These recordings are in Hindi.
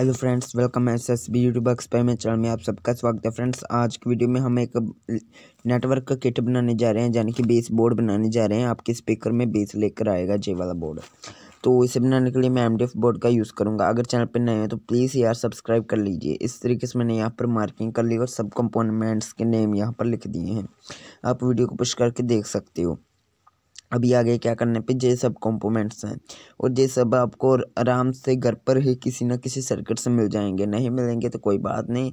hello friends welcome S S B YouTube experiment channel में आप सबका स्वागत है फ्रेंड्स आज की वीडियो में हम एक नेटवर्क का किट बनाने जा रहे हैं यानी कि बेस बोर्ड बनाने जा रहे हैं आपके स्पीकर में बेस लेकर आएगा जे वाला बोर्ड तो इसे बनाने के लिए मैं एम बोर्ड का यूज़ करूँगा अगर चैनल पर नए हैं तो प्लीज़ यार सब्सक्राइब कर लीजिए इस तरीके से मैंने यहाँ पर मार्किंग कर ली और सब कंपोनमेंट्स के नेम यहाँ पर लिख दिए हैं आप वीडियो को पुष्ट करके देख सकते हो अभी आगे क्या करने पे ये सब कॉम्पोमेंट्स हैं और ये सब आपको आराम से घर पर ही किसी ना किसी सर्किट से मिल जाएंगे नहीं मिलेंगे तो कोई बात नहीं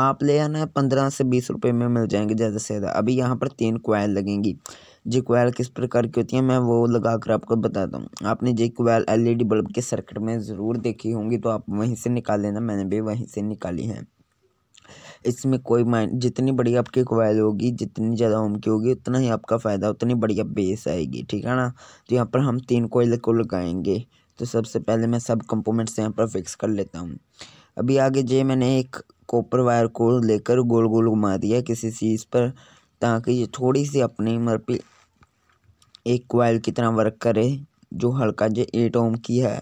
आप ले आना पंद्रह से बीस रुपए में मिल जाएंगे ज़्यादा से ज़्यादा अभी यहाँ पर तीन क्वाइल लगेंगी जी कोयल किस प्रकार की होती है मैं वो लगा कर आपको बता दूँ आपने एल ई डी बल्ब के सर्किट में ज़रूर देखी होंगी तो आप वहीं से निकाल लेना मैंने भी वहीं से निकाली है इसमें कोई माइन जितनी बड़ी आपकी कोयल होगी जितनी ज़्यादा ओम की होगी उतना ही आपका फ़ायदा उतनी बढ़िया बेस आएगी ठीक है ना तो यहाँ पर हम तीन कोयल को लगाएंगे तो सबसे पहले मैं सब कंपोनेंट्स यहाँ पर फिक्स कर लेता हूँ अभी आगे जे मैंने एक कॉपर वायर को लेकर गोल गोल घुमा दिया किसी चीज़ पर ताकि ये थोड़ी सी अपनी पर एक कोयल की तरह वर्क करे जो हल्का जो एट ओम की है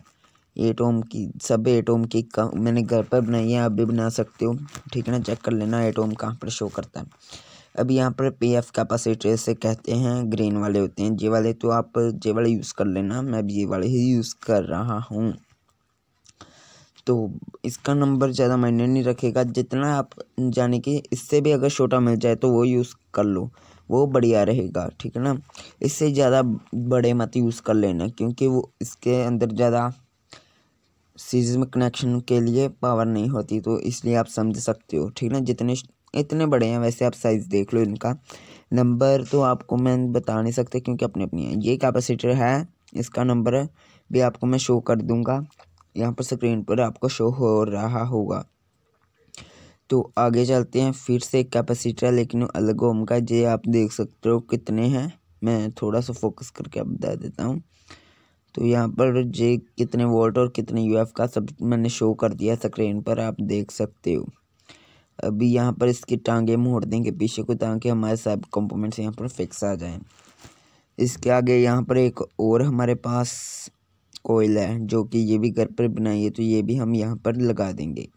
एटोम की सब एटोम की का मैंने घर पर बनाई है आप भी बना सकते हो ठीक है ना चेक कर लेना एटोम कहाँ पर शो करता है अब यहाँ पर पी एफ कैपेसिटर से कहते हैं ग्रीन वाले होते हैं जे वाले तो आप जे वाले यूज़ कर लेना मैं भी ये वाले ही यूज़ कर रहा हूँ तो इसका नंबर ज़्यादा मायने नहीं रखेगा जितना आप जाने कि इससे भी अगर छोटा मिल जाए तो वो यूज़ कर लो वो बढ़िया रहेगा ठीक है ना इससे ज़्यादा बड़े मत यूज़ कर लेना क्योंकि वो इसके अंदर ज़्यादा सीरीज में कनेक्शन के लिए पावर नहीं होती तो इसलिए आप समझ सकते हो ठीक ना जितने इतने बड़े हैं वैसे आप साइज़ देख लो इनका नंबर तो आपको मैं बता नहीं सकते क्योंकि अपनी अपनी है ये कैपेसिटर है इसका नंबर भी आपको मैं शो कर दूंगा यहाँ पर स्क्रीन पर आपको शो हो रहा होगा तो आगे चलते हैं फिर से एक कैपेसिटर है लेकिन अलग ओम का ये आप देख सकते हो कितने हैं मैं थोड़ा सा फोकस करके आप बता देता हूँ तो यहाँ पर जे कितने वोल्ट और कितने यूएफ का सब मैंने शो कर दिया स्क्रीन पर आप देख सकते हो अभी यहाँ पर इसकी टांगे मोड़ देंगे पीछे को ताकि हमारे सब कंपोनेंट्स यहाँ पर फिक्स आ जाए इसके आगे यहाँ पर एक और हमारे पास कोयल है जो कि ये भी घर पर बनाई है तो ये भी हम यहाँ पर लगा देंगे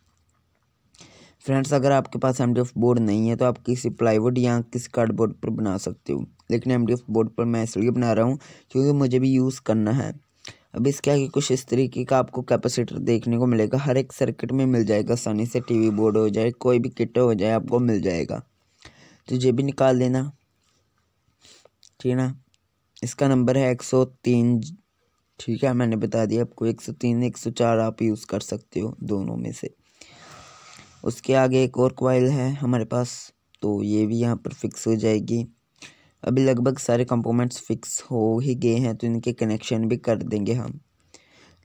फ्रेंड्स अगर आपके पास एम बोर्ड नहीं है तो आप किसी प्लाईवुड या किसी कार्डबोर्ड पर बना सकते हो लेकिन एम बोर्ड पर मैं इसलिए बना रहा हूँ क्योंकि मुझे भी यूज़ करना है अब इसके आगे कुछ इस तरीके का आपको कैपेसिटर देखने को मिलेगा हर एक सर्किट में मिल जाएगा आसानी से टीवी बोर्ड हो जाए कोई भी किट हो जाए आपको मिल जाएगा तो ये भी निकाल लेना ठीक है ना इसका नंबर है एक सौ तीन ठीक है मैंने बता दिया आपको एक सौ तीन एक सौ चार आप यूज़ कर सकते हो दोनों में से उसके आगे एक और क्वाइल है हमारे पास तो ये भी यहाँ पर फिक्स हो जाएगी अभी लगभग सारे कंपोनेंट्स फिक्स हो ही गए हैं तो इनके कनेक्शन भी कर देंगे हम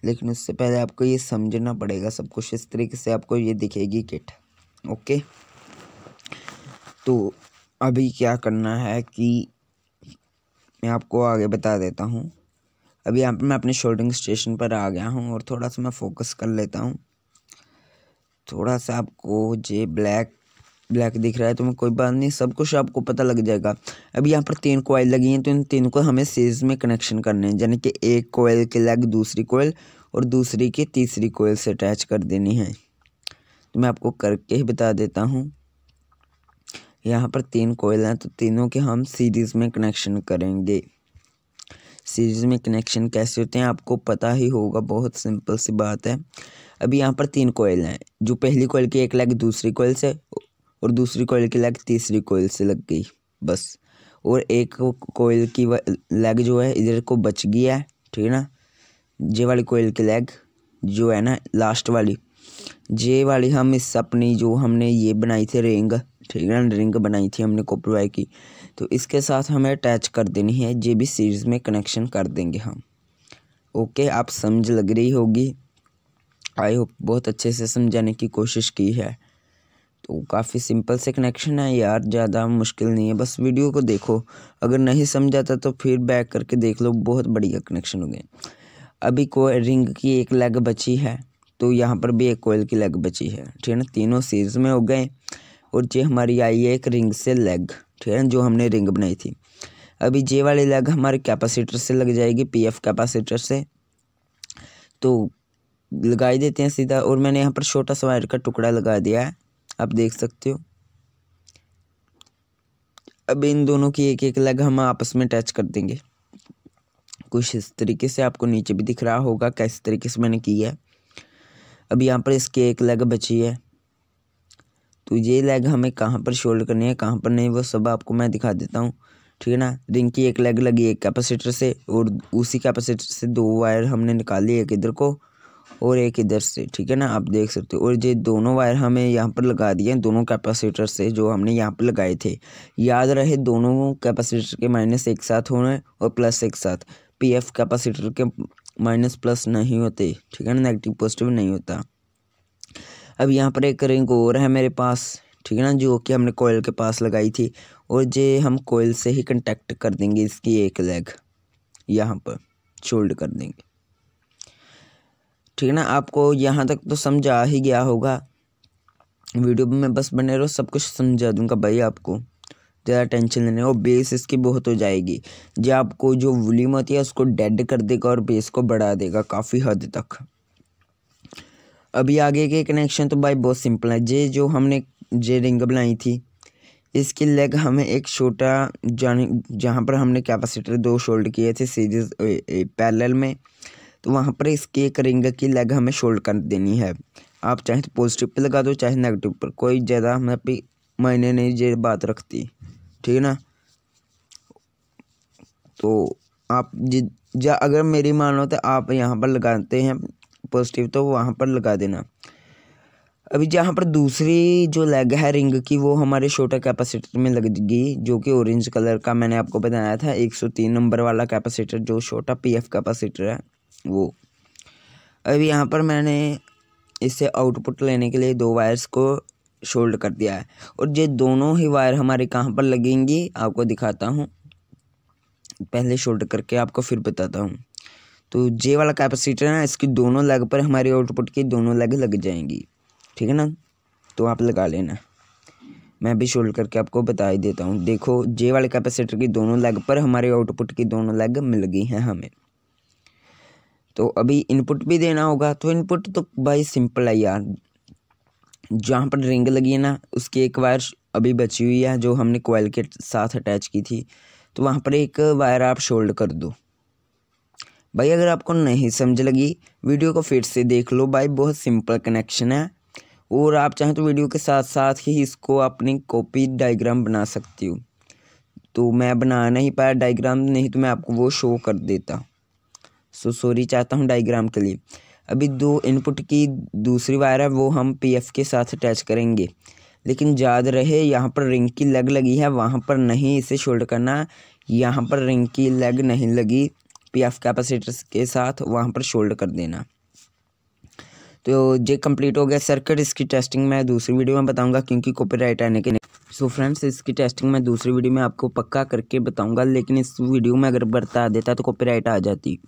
लेकिन उससे पहले आपको ये समझना पड़ेगा सब कुछ इस तरीके से आपको ये दिखेगी किट ओके तो अभी क्या करना है कि मैं आपको आगे बता देता हूँ अभी यहाँ पर मैं अपने शोल्डिंग स्टेशन पर आ गया हूँ और थोड़ा सा मैं फोकस कर लेता हूँ थोड़ा सा आपको जे ब्लैक ब्लैक दिख रहा है तो मैं कोई बात नहीं सब कुछ आपको पता लग जाएगा अब यहाँ पर तीन कोयल लगी हैं तो इन तीनों को हमें सीरीज में कनेक्शन करने हैं यानी कि एक कोयल के लेग दूसरी कोयल और दूसरी की तीसरी कोयल से अटैच कर देनी है तो मैं आपको करके ही बता देता हूँ यहाँ पर तीन कोयल हैं तो तीनों के हम सीरीज़ में कनेक्शन करेंगे सीरीज़ में कनेक्शन कैसे होते हैं आपको पता ही होगा बहुत सिंपल सी बात है अभी यहाँ पर तीन कोयल हैं जो पहली कोयल की एक लेग दूसरी कोयल से और दूसरी कोयल की लेग तीसरी कोयल से लग गई बस और एक कोयल की लेग जो है इधर को बच गई है ठीक है ना जे वाली कोयल की लेग जो है ना लास्ट वाली जे वाली हम इस अपनी जो हमने ये बनाई थी रिंग ठीक है ना रिंग बनाई थी हमने कोपरवाई की तो इसके साथ हमें अटैच कर देनी है जे भी सीरीज़ में कनेक्शन कर देंगे हम ओके आप समझ लग रही होगी आई होप बहुत अच्छे से समझाने की कोशिश की है तो काफ़ी सिंपल से कनेक्शन है यार ज़्यादा मुश्किल नहीं है बस वीडियो को देखो अगर नहीं समझ आता तो फिर बैक करके देख लो बहुत बढ़िया कनेक्शन हो गए अभी को रिंग की एक लेग बची है तो यहाँ पर भी एक कोयल की लेग बची है ठीक है ना तीनों सीरीज में हो गए और ये हमारी आई है एक रिंग से लेग ठीक है जो हमने रिंग बनाई थी अभी जे वाली लेग हमारे कैपेसिटर से लग जाएगी पी एफ कैपेसिटर से तो लगाई देते हैं सीधा और मैंने यहाँ पर छोटा सा वायर का टुकड़ा लगा दिया है आप देख सकते हो अब इन दोनों की एक एक लग हम आपस में टच कर देंगे कुछ इस तरीके से आपको नीचे भी दिख रहा होगा किस तरीके से मैंने किया है अब यहाँ पर इसकी एक लेग बची है तो ये लेग हमें कहाँ पर शोल्ड करनी है कहाँ पर नहीं वो सब आपको मैं दिखा देता हूँ ठीक है ना रिंग की एक लेग लगी एक कैपेसिटर से और उसी कैपेसिटर से दो वायर हमने निकाली एक इधर को और एक इधर से ठीक है ना आप देख सकते हो और ये दोनों वायर हमें यहाँ पर लगा दिए दोनों कैपेसिटर से जो हमने यहाँ पर लगाए थे याद रहे दोनों कैपेसिटर के माइनस एक साथ होने और प्लस एक साथ पी एफ कैपेसिटर के माइनस प्लस नहीं होते ठीक है ना नेगेटिव पॉजिटिव नहीं होता अब यहाँ पर एक रिंग और है मेरे पास ठीक है ना जो कि हमने कोयल के पास लगाई थी और ये हम कोयल से ही कंटेक्ट कर देंगे इसकी एक लेग यहाँ पर शोल्ड कर देंगे ठीक है ना आपको यहाँ तक तो समझा ही गया होगा वीडियो में बस बने रहो सब कुछ समझा दूंगा भाई आपको ज़्यादा टेंशन लेने और बेस इसकी बहुत हो जाएगी जो आपको जो वॉल्यूम होती है उसको डेड कर देगा और बेस को बढ़ा देगा काफ़ी हद तक अभी आगे के कनेक्शन तो भाई बहुत सिंपल है जे जो हमने जे रिंग बनाई थी इसकी लेग हमें एक छोटा जान जहाँ पर हमने कैपेसिटर दो शोल्ड किए थे सीरीज पैरेलल में तो वहाँ पर इसके रिंग की लेग हमें शोल्ड कर देनी है आप चाहे तो पॉजिटिव पर लगा दो चाहे नेगेटिव पर कोई ज़्यादा हमें भी मायने नहीं जे बात रखती ठीक है ना तो आप जा अगर मेरी मान लो तो आप यहाँ पर लगाते हैं पॉजिटिव तो वहाँ पर लगा देना अभी जहाँ पर दूसरी जो लेग है रिंग की वो हमारे छोटा कैपेसिटर में लग गई जो कि ऑरेंज कलर का मैंने आपको बताया था 103 नंबर वाला कैपेसिटर जो छोटा पीएफ कैपेसिटर है वो अब यहाँ पर मैंने इससे आउटपुट लेने के लिए दो वायर्स को शोल्ड कर दिया है और ये दोनों ही वायर हमारे कहाँ पर लगेंगी आपको दिखाता हूँ पहले शोल्ड करके आपको फिर बताता हूँ तो जे वाला कैपेसिटर है इसकी दोनों लेग पर हमारी आउटपुट की दोनों लेग लग जाएंगी ठीक है ना तो आप लगा लेना मैं भी शोल्ड करके आपको बता ही देता हूँ देखो जे वाले कैपेसिटर की दोनों लेग पर हमारे आउटपुट की दोनों लेग मिल गई हैं हमें तो अभी इनपुट भी देना होगा तो इनपुट तो भाई सिंपल है यार जहाँ पर रिंग लगी है ना उसकी एक वायर अभी बची हुई है जो हमने कोयल के साथ अटैच की थी तो वहाँ पर एक वायर आप शोल्ड कर दो भाई अगर आपको नहीं समझ लगी वीडियो को फिर से देख लो भाई बहुत सिंपल कनेक्शन है और आप चाहें तो वीडियो के साथ साथ ही इसको अपनी कॉपी डायग्राम बना सकती हो तो मैं बना नहीं पाया डायग्राम नहीं तो मैं आपको वो शो कर देता सो सॉरी चाहता हूँ डाइग्राम के लिए अभी दो इनपुट की दूसरी वायर है वो हम पीएफ के साथ अटैच करेंगे लेकिन याद रहे यहाँ पर रिंग की लेग लगी है वहाँ पर नहीं इसे शोल्ड करना यहाँ पर रिंग की लेग नहीं लगी पीएफ कैपेसिटर के साथ वहाँ पर शोल्ड कर देना तो ये कंप्लीट हो गया सर्किट इसकी टेस्टिंग मैं दूसरी वीडियो में बताऊंगा क्योंकि कॉपीराइट आने के नहीं सो फ्रेंड्स इसकी टेस्टिंग मैं दूसरी वीडियो में आपको पक्का करके बताऊंगा लेकिन इस वीडियो में अगर बरता देता तो कॉपीराइट आ जाती